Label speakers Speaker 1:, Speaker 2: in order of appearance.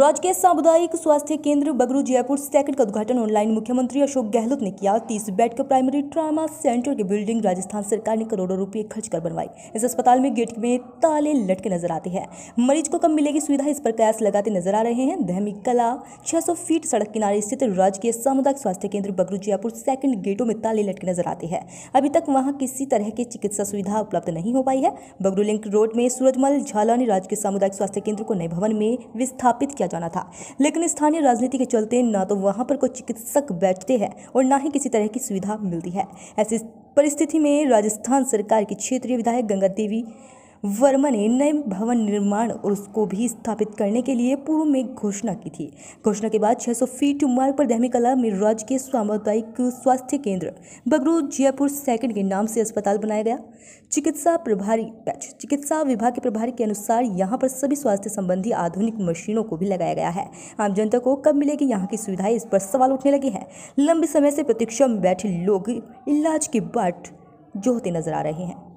Speaker 1: राजकीय सामुदायिक स्वास्थ्य केंद्र बगरू जयपुर सेकंड का उद्घाटन ऑनलाइन मुख्यमंत्री अशोक गहलोत ने किया तीस बेड का प्राइमरी ट्रामा सेंटर की बिल्डिंग राजस्थान सरकार ने करोड़ों रुपए खर्च कर बनवाई इस अस्पताल में गेट में ताले लटके नजर आते हैं मरीज को कम मिलेगी सुविधा इस पर कयास लगाते नजर आ रहे हैं दहमी कला छह फीट सड़क किनारे स्थित राजकीय सामुदायिक स्वास्थ्य केंद्र बगरू जयपुर सेकंड गेटों में ताले लटके नजर आते हैं अभी तक वहाँ किसी तरह की चिकित्सा सुविधा उपलब्ध नहीं हो पाई है बगरू लिंक रोड में सूरजमल झाला ने राजकीय सामुदायिक स्वास्थ्य केंद्र को नए भवन में विस्थापित किया जाना था लेकिन स्थानीय राजनीति के चलते ना तो वहाँ पर कोई चिकित्सक बैठते हैं और ना ही किसी तरह की सुविधा मिलती है ऐसी परिस्थिति में राजस्थान सरकार की क्षेत्रीय विधायक गंगा देवी वर्मा ने नए भवन निर्माण और उसको भी स्थापित करने के लिए पूर्व में घोषणा की थी घोषणा के बाद 600 फीट मार्ग पर दहमी कला में राज्य के सामुदायिक स्वास्थ्य केंद्र बगरू जयपुर सेकंड के नाम से अस्पताल बनाया गया चिकित्सा प्रभारी बैच चिकित्सा विभाग के प्रभारी के अनुसार यहाँ पर सभी स्वास्थ्य संबंधी आधुनिक मशीनों को भी लगाया गया है आम जनता को कब मिलेगी यहाँ की सुविधाएं इस पर सवाल उठने लगे हैं लंबे समय से प्रतीक्षा में बैठे लोग इलाज के बाट जोहते नजर आ रहे हैं